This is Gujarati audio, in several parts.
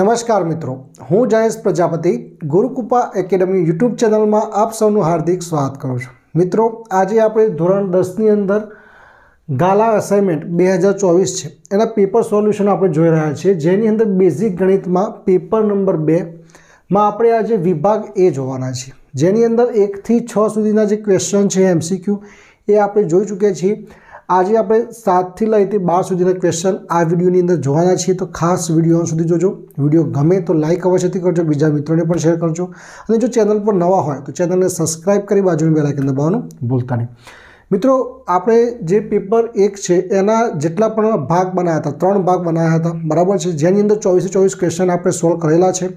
નમસ્કાર મિત્રો હું જયેશ પ્રજાપતિ ગુરુકૃપા એકેડમી યુટ્યુબ ચેનલમાં આપ સૌનું હાર્દિક સ્વાગત કરું છું મિત્રો આજે આપણે ધોરણ દસની અંદર ગાલા અસાઇનમેન્ટ બે હજાર ચોવીસ છે એના પેપર સોલ્યુશન આપણે જોઈ રહ્યા છીએ જેની અંદર બેઝિક ગણિતમાં પેપર નંબર બેમાં આપણે આજે વિભાગ એ જોવાના છે જેની અંદર એકથી છ સુધીના જે ક્વેશ્ચન છે એમસીક્યુ એ આપણે જોઈ ચૂક્યા છીએ આજે આપણે સાતથી લઈને બાર સુધીના ક્વેશ્ચન આ વિડીયોની અંદર જોવાના છીએ તો ખાસ વિડીયો સુધી જોજો વિડીયો ગમે તો લાઇક અવશ્યથી કરજો બીજા મિત્રોને પણ શેર કરજો અને જો ચેનલ પર નવા હોય તો ચેનલને સબસ્ક્રાઇબ કરી બાજુની બેલાઇકન દબાવવાનું ભૂલતા નહીં મિત્રો આપણે જે પેપર એક છે એના જેટલા પણ ભાગ બનાવ્યા હતા ત્રણ ભાગ બનાવ્યા હતા બરાબર છે જેની અંદર ચોવીસે ચોવીસ ક્વેશ્ચન આપણે સોલ્વ કરેલા છે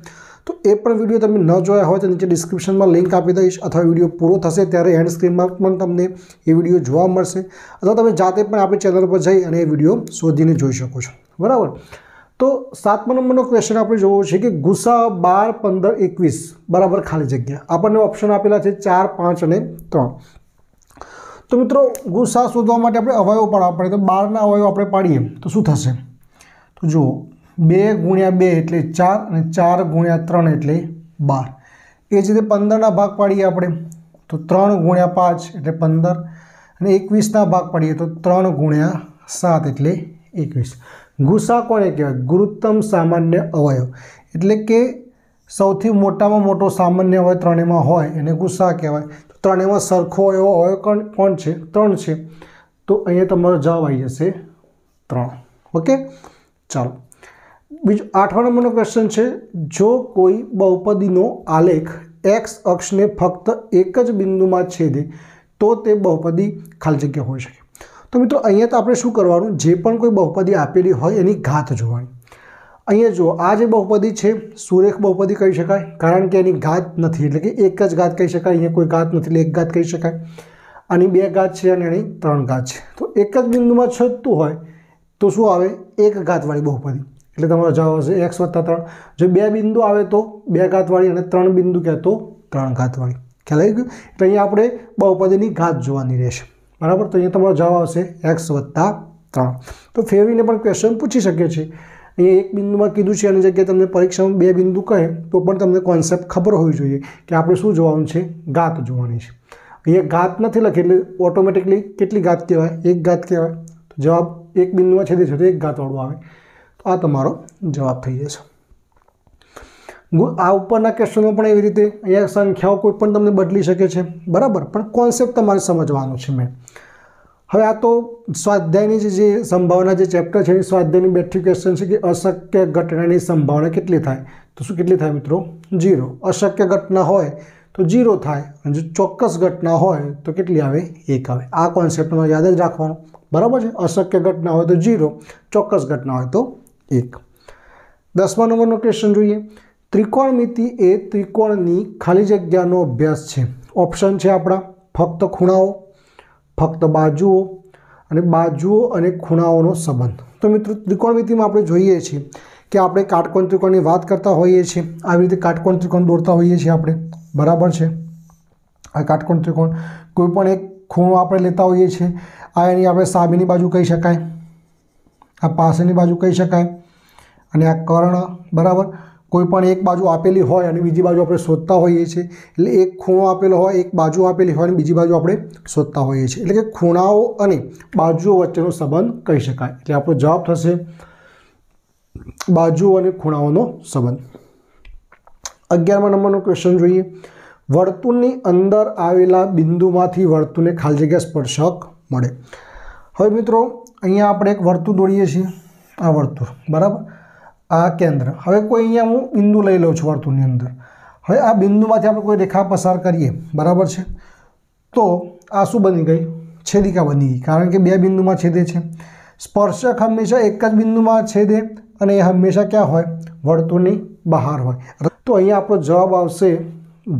તો એ પણ વિડીયો તમે ન જોયા હોય તો નીચે ડિસ્ક્રિપ્શનમાં લિંક આપી દઈશ અથવા વિડીયો પૂરો થશે ત્યારે એન્ડ સ્ક્રીનમાં પણ તમને એ વિડીયો જોવા મળશે અથવા તમે જાતે પણ આપણી ચેનલ પર જઈ અને એ વિડીયો શોધીને જોઈ શકો છો બરાબર તો સાતમા નંબરનો ક્વેશ્ચન આપણે જોવો છે કે ગુસ્સા બાર પંદર એકવીસ બરાબર ખાલી જગ્યા આપણને ઓપ્શન આપેલા છે ચાર પાંચ અને ત્રણ તો મિત્રો ગુસ્સા શોધવા માટે આપણે અવયવ પાડવા પડે તો બારના અવયવ આપણે પાડીએ તો શું થશે તો જુઓ બે ગુણ્યા બે એટલે ચાર અને ચાર ગુણ્યા ત્રણ એટલે બાર એ જ રીતે પંદરના ભાગ પાડીએ આપણે તો ત્રણ ગુણ્યા પાંચ એટલે પંદર અને એકવીસના ભાગ પાડીએ તો ત્રણ ગુણ્યા સાત એટલે એકવીસ ગુસા કોને કહેવાય ગુરુત્તમ સામાન્ય અવયવ એટલે કે સૌથી મોટામાં મોટો સામાન્ય અવયવ ત્રણેયમાં હોય એને ગુસા કહેવાય તો ત્રણેયમાં સરખો એવો અવયવ કોણ છે ત્રણ છે તો અહીંયા તમારો જવાબ આવી જશે ત્રણ ઓકે ચાલો બીજું આઠમા નંબરનો ક્વેશ્ચન છે જો કોઈ બહુપદીનો આલેખ એક્સ અક્ષને ફક્ત એક જ બિંદુમાં છેદે તો તે બહુપદી ખાલી જગ્યા હોઈ શકે તો મિત્રો અહીંયા તો આપણે શું કરવાનું જે પણ કોઈ બહુપદી આપેલી હોય એની ઘાત જોવાની અહીંયા જુઓ આ જે બહુપદી છે સુરેખ બહુપદી કહી શકાય કારણ કે એની ઘાત નથી એટલે કે એક જ ઘાત કહી શકાય અહીંયા કોઈ ઘાત નથી એટલે એક ઘાત કહી શકાય આની બે ઘાત છે અને એની ત્રણ ઘાત છે તો એક જ બિંદુમાં છતું હોય તો શું આવે એક ઘાતવાળી બહુપદી એટલે તમારો જવાબ આવશે એક્સ વત્તા ત્રણ જો બે બિંદુ આવે તો બે ઘાતવાળી અને ત્રણ બિંદુ કહે તો ત્રણ ઘાતવાળી ખ્યાલ આવી ગયો એટલે અહીંયા આપણે બહુપદીની ઘાત જોવાની રહેશે બરાબર તો અહીંયા તમારો જવાબ આવશે એક્સ વત્તા ત્રણ તો ફેરવીને પણ ક્વેશ્ચન પૂછી શકે છે અહીંયા એક બિંદુમાં કીધું છે એની જગ્યાએ તમને પરીક્ષામાં બે બિંદુ કહે તો પણ તમને કોન્સેપ્ટ ખબર હોવી જોઈએ કે આપણે શું જોવાનું છે ઘાત જોવાની છે અહીંયા ઘાત નથી લખી એટલે ઓટોમેટિકલી કેટલી ઘાત કહેવાય એક ઘાત કહેવાય તો જવાબ એક બિંદુમાં છેદે છે તો એક ઘાતવાળું આવે આ તમારો જવાબ થઈ જશે આ ઉપરના ક્વેશ્ચનમાં પણ એવી રીતે અહીંયા સંખ્યાઓ કોઈ પણ તમને બદલી શકે છે બરાબર પણ કોન્સેપ્ટ તમારે સમજવાનો છે મેં હવે આ તો સ્વાધ્યાયની જે સંભાવના જે ચેપ્ટર છે એની સ્વાધ્યાયની બેઠી ક્વેશ્ચન છે કે અશક્ય ઘટનાની સંભાવના કેટલી થાય તો શું કેટલી થાય મિત્રો જીરો અશક્ય ઘટના હોય તો જીરો થાય અને જો ચોક્કસ ઘટના હોય તો કેટલી આવે એક આવે આ કોન્સેપ્ટમાં યાદ જ રાખવાનું બરાબર છે અશક્ય ઘટના હોય તો જીરો ચોક્કસ ઘટના હોય તો એક દસમા નંબરનો ક્વેશ્ચન જોઈએ ત્રિકોણમિતિ એ ત્રિકોણની ખાલી જગ્યાનો અભ્યાસ છે ઓપ્શન છે આપણા ફક્ત ખૂણાઓ ફક્ત બાજુઓ અને બાજુઓ અને ખૂણાઓનો સંબંધ તો મિત્રો ત્રિકોણમિતિમાં આપણે જોઈએ છીએ કે આપણે કાટકોણ ત્રિકોણની વાત કરતા હોઈએ છીએ આવી રીતે કાટકોણ ત્રિકોણ દોરતા હોઈએ છીએ આપણે બરાબર છે આ કાટકોણ ત્રિકોણ કોઈપણ એક ખૂણો આપણે લેતા હોઈએ છીએ આ એની આપણે સાબીની બાજુ કહી શકાય આ પાસેની બાજુ કહી શકાય અને આ કર્ણ બરાબર કોઈપણ એક બાજુ આપેલી હોય અને બીજી બાજુ આપણે શોધતા હોઈએ છીએ એટલે એક ખૂણો આપેલો હોય એક બાજુ આપેલી હોય અને બીજી બાજુ આપણે શોધતા હોઈએ છીએ એટલે કે ખૂણાઓ અને બાજુઓ વચ્ચેનો સંબંધ કહી શકાય એટલે આપણો જવાબ થશે બાજુઓ અને ખૂણાઓનો સંબંધ અગિયારમા નંબરનો ક્વેશ્ચન જોઈએ વર્તુળની અંદર આવેલા બિંદુમાંથી વર્તુળને ખાલી જગ્યા સ્પર્શક મળે હવે મિત્રો અહીંયા આપણે એક વર્તુળ દોડીએ છીએ આ વર્તુળ બરાબર આ કેન્દ્ર હવે કોઈ અહીંયા હું બિંદુ લઈ લઉં છું વર્તુળની અંદર હવે આ બિંદુમાંથી આપણે કોઈ રેખા પસાર કરીએ બરાબર છે તો આ શું બની ગઈ છેદિકા બની ગઈ કારણ કે બે બિંદુમાં છેદે છે સ્પર્શક હંમેશા એક જ બિંદુમાં છેદે અને એ હંમેશા ક્યાં હોય વર્તુળની બહાર હોય તો અહીંયા આપણો જવાબ આવશે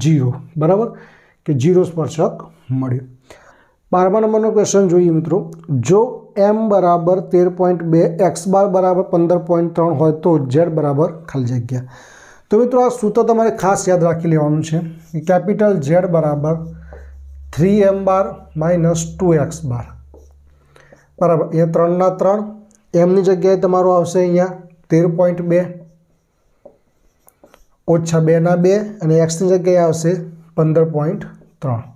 જીરો બરાબર કે જીરો સ્પર્શક મળ્યો બારમા નંબરનો ક્વેશ્ચન જોઈએ મિત્રો જો એમ બરાબર તેર પોઈન્ટ બે એક્સ બાર બરાબર પંદર પોઈન્ટ ત્રણ હોય તો ઝેડ બરાબર ખાલી જગ્યા તો મિત્રો આ સૂત્ર તમારે ખાસ યાદ રાખી લેવાનું છે કેપિટલ ઝેડ બરાબર three M bar minus two X bar બરાબર એ ત્રણના ત્રણ એમની જગ્યાએ તમારું આવશે અહીંયા તેર પોઈન્ટ બે ઓછા બેના બે અને એક્સની જગ્યાએ આવશે પંદર પોઈન્ટ ત્રણ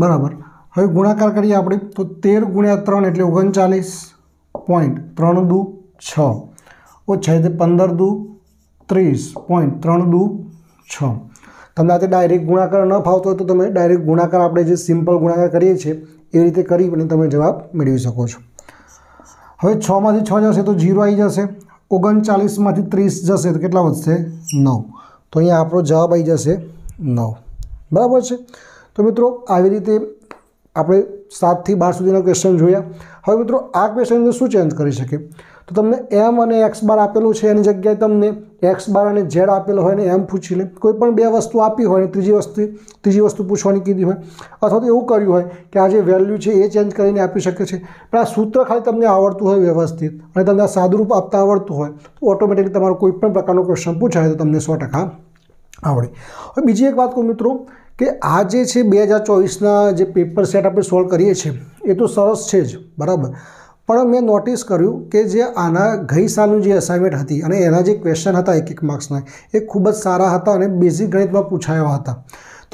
બરાબર હવે ગુણાકાર કરીએ આપણે તો તેર ગુણ્યા ત્રણ એટલે ઓગણચાલીસ પોઈન્ટ ત્રણ દુ છ ઓછા એટલે પંદર દુ ત્રીસ પોઈન્ટ ત્રણ દુ છ તમને આજે ડાયરેક્ટ ગુણાકાર ન ફાવતો હોય તો તમે ડાયરેક્ટ ગુણાકાર આપણે જે સિમ્પલ ગુણાકાર કરીએ છીએ એ રીતે કરી અને તમે જવાબ મેળવી શકો છો હવે છમાંથી છ જશે તો જીરો આવી જશે ઓગણચાલીસમાંથી ત્રીસ જશે તો કેટલા વધશે નવ તો અહીંયા આપણો જવાબ આવી જશે નવ બરાબર છે તો મિત્રો આવી રીતે આપણે સાતથી બાર સુધીના ક્વેશ્ચન જોયા હવે મિત્રો આ ક્વેશ્ચન શું ચેન્જ કરી શકે તો તમને એમ અને એક્સ બાર આપેલું છે એની જગ્યાએ તમને એક્સ બાર અને ઝેડ આપેલો હોય ને એમ પૂછી લે કોઈ પણ બે વસ્તુ આપી હોય ને ત્રીજી વસ્તુ ત્રીજી વસ્તુ પૂછવાની કીધી હોય અથવા તો એવું કર્યું હોય કે આ જે વેલ્યુ છે એ ચેન્જ કરીને આપી શકે છે પણ આ સૂત્ર ખાલી તમને આવડતું હોય વ્યવસ્થિત અને તમને સાદુરૂપ આપતા આવડતું હોય તો ઓટોમેટિકલી તમારો કોઈ પણ પ્રકારનો ક્વેશ્ચન પૂછાય તો તમને સો આવડે હવે બીજી એક વાત કહું મિત્રો કે આ જે છે બે હજાર ચોવીસના જે પેપર સેટ આપણે સોલ્વ કરીએ છીએ એ તો સરસ છે જ બરાબર પણ મેં નોટિસ કર્યું કે જે આના ગઈ સાલનું જે અસાઇનમેન્ટ હતી અને એના જે ક્વેશ્ચન હતા એક એક માર્ક્સના એ ખૂબ જ સારા હતા અને બેઝિક ગણિતમાં પૂછાયા હતા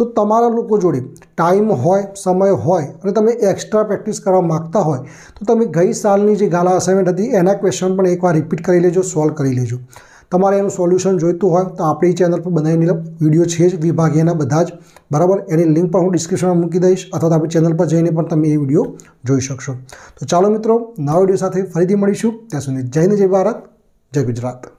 તો તમારા લોકો જોડે ટાઈમ હોય સમય હોય અને તમે એક્સ્ટ્રા પ્રેક્ટિસ કરવા માગતા હોય તો તમે ગઈ સાલની જે ગાલા અસાઇનમેન્ટ હતી એના ક્વેશ્ચન પણ એકવાર રિપીટ કરી લેજો સોલ્વ કરી લેજો તમારે એનું સોલ્યુશન જોઈતું હોય તો આપણી ચેનલ પર બનાવીને વિડીયો છે જ વિભાગીયના બધા જ બરાબર એની લિંક પણ હું ડિસ્ક્રિપ્શનમાં મૂકી દઈશ અથવા તો આપણી ચેનલ પર જઈને પણ તમે એ વિડીયો જોઈ શકશો તો ચાલો મિત્રો નવા વિડીયો સાથે ફરીથી મળીશું ત્યાં સુધી જય જય ભારત જય ગુજરાત